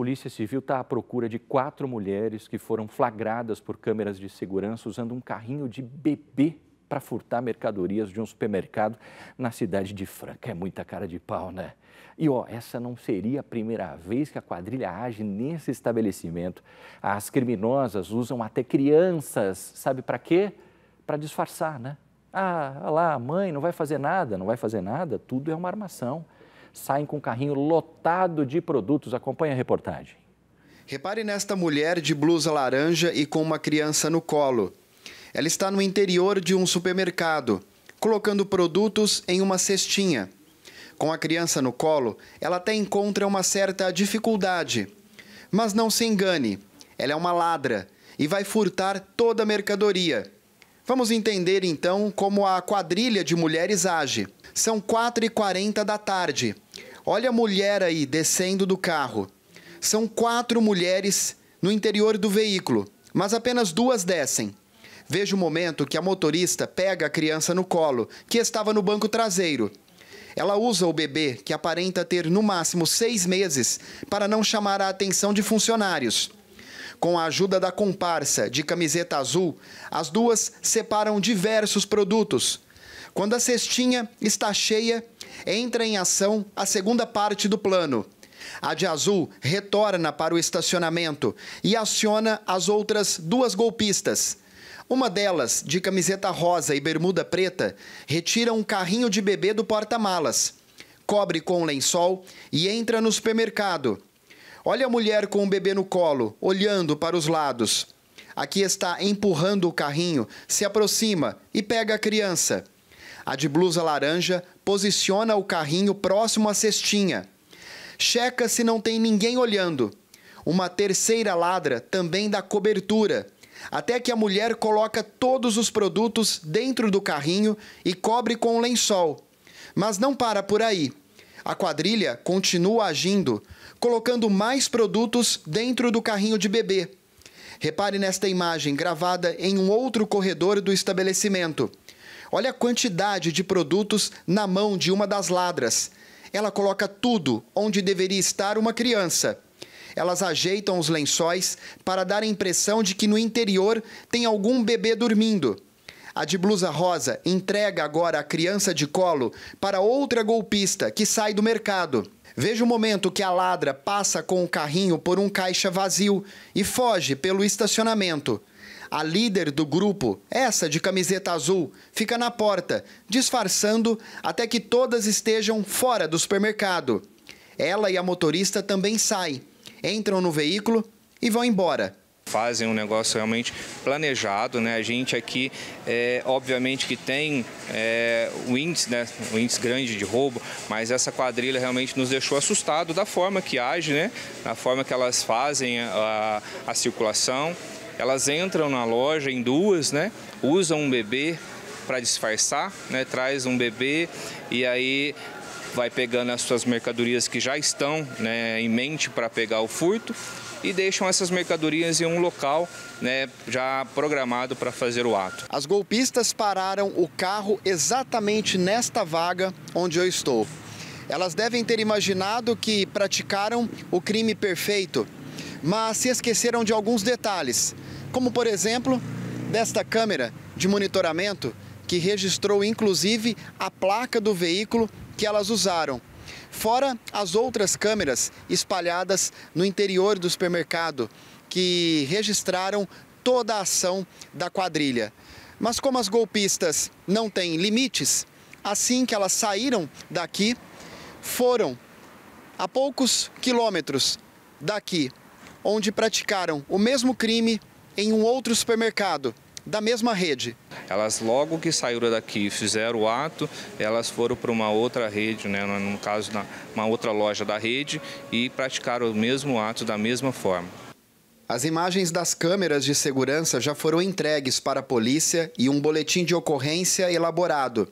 Polícia Civil está à procura de quatro mulheres que foram flagradas por câmeras de segurança usando um carrinho de bebê para furtar mercadorias de um supermercado na cidade de Franca. É muita cara de pau, né? E ó, essa não seria a primeira vez que a quadrilha age nesse estabelecimento. As criminosas usam até crianças, sabe para quê? Para disfarçar, né? Ah, lá, mãe não vai fazer nada, não vai fazer nada, tudo é uma armação saem com um carrinho lotado de produtos. Acompanhe a reportagem. Repare nesta mulher de blusa laranja e com uma criança no colo. Ela está no interior de um supermercado, colocando produtos em uma cestinha. Com a criança no colo, ela até encontra uma certa dificuldade. Mas não se engane, ela é uma ladra e vai furtar toda a mercadoria. Vamos entender então como a quadrilha de mulheres age. São 4h40 da tarde. Olha a mulher aí descendo do carro. São quatro mulheres no interior do veículo, mas apenas duas descem. Veja o momento que a motorista pega a criança no colo, que estava no banco traseiro. Ela usa o bebê, que aparenta ter no máximo seis meses, para não chamar a atenção de funcionários. Com a ajuda da comparsa de camiseta azul, as duas separam diversos produtos. Quando a cestinha está cheia, entra em ação a segunda parte do plano. A de azul retorna para o estacionamento e aciona as outras duas golpistas. Uma delas, de camiseta rosa e bermuda preta, retira um carrinho de bebê do porta-malas, cobre com um lençol e entra no supermercado. Olha a mulher com o bebê no colo, olhando para os lados. Aqui está empurrando o carrinho, se aproxima e pega a criança. A de blusa laranja posiciona o carrinho próximo à cestinha. Checa se não tem ninguém olhando. Uma terceira ladra também dá cobertura, até que a mulher coloca todos os produtos dentro do carrinho e cobre com um lençol. Mas não para por aí. A quadrilha continua agindo, colocando mais produtos dentro do carrinho de bebê. Repare nesta imagem gravada em um outro corredor do estabelecimento. Olha a quantidade de produtos na mão de uma das ladras. Ela coloca tudo onde deveria estar uma criança. Elas ajeitam os lençóis para dar a impressão de que no interior tem algum bebê dormindo. A de blusa rosa entrega agora a criança de colo para outra golpista que sai do mercado. Veja o momento que a ladra passa com o carrinho por um caixa vazio e foge pelo estacionamento. A líder do grupo, essa de camiseta azul, fica na porta, disfarçando até que todas estejam fora do supermercado. Ela e a motorista também saem, entram no veículo e vão embora fazem um negócio realmente planejado. Né? A gente aqui, é, obviamente, que tem é, o índice, né? o índice grande de roubo, mas essa quadrilha realmente nos deixou assustado da forma que age, né? da forma que elas fazem a, a circulação. Elas entram na loja em duas, né? usam um bebê para disfarçar, né? traz um bebê e aí vai pegando as suas mercadorias que já estão né, em mente para pegar o furto e deixam essas mercadorias em um local né, já programado para fazer o ato. As golpistas pararam o carro exatamente nesta vaga onde eu estou. Elas devem ter imaginado que praticaram o crime perfeito, mas se esqueceram de alguns detalhes, como por exemplo, desta câmera de monitoramento que registrou inclusive a placa do veículo que elas usaram Fora as outras câmeras espalhadas no interior do supermercado que registraram toda a ação da quadrilha. Mas como as golpistas não têm limites, assim que elas saíram daqui, foram a poucos quilômetros daqui, onde praticaram o mesmo crime em um outro supermercado da mesma rede. Elas logo que saíram daqui e fizeram o ato, elas foram para uma outra rede, né, no caso, uma outra loja da rede e praticaram o mesmo ato da mesma forma. As imagens das câmeras de segurança já foram entregues para a polícia e um boletim de ocorrência elaborado.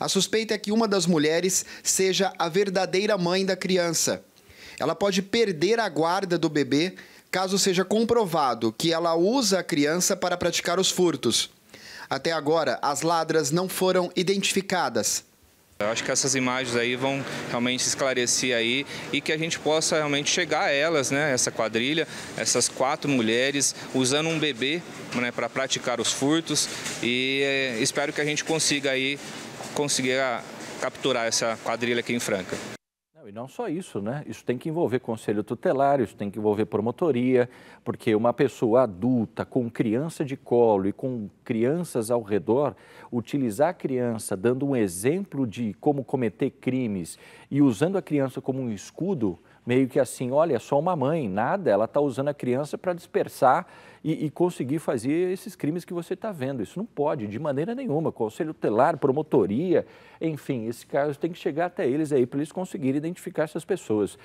A suspeita é que uma das mulheres seja a verdadeira mãe da criança. Ela pode perder a guarda do bebê caso seja comprovado que ela usa a criança para praticar os furtos. Até agora, as ladras não foram identificadas. Eu acho que essas imagens aí vão realmente esclarecer aí e que a gente possa realmente chegar a elas, né? Essa quadrilha, essas quatro mulheres usando um bebê né, para praticar os furtos e eh, espero que a gente consiga aí conseguir capturar essa quadrilha aqui em Franca. E não só isso, né? Isso tem que envolver conselho tutelar, isso tem que envolver promotoria, porque uma pessoa adulta com criança de colo e com crianças ao redor, utilizar a criança dando um exemplo de como cometer crimes e usando a criança como um escudo, meio que assim, olha, só uma mãe, nada, ela está usando a criança para dispersar e, e, conseguir fazer esses crimes que você está vendo. Isso não pode, de maneira nenhuma. Conselho tutelar, promotoria, enfim, esse caso tem que chegar até eles aí para eles conseguirem identificar essas pessoas.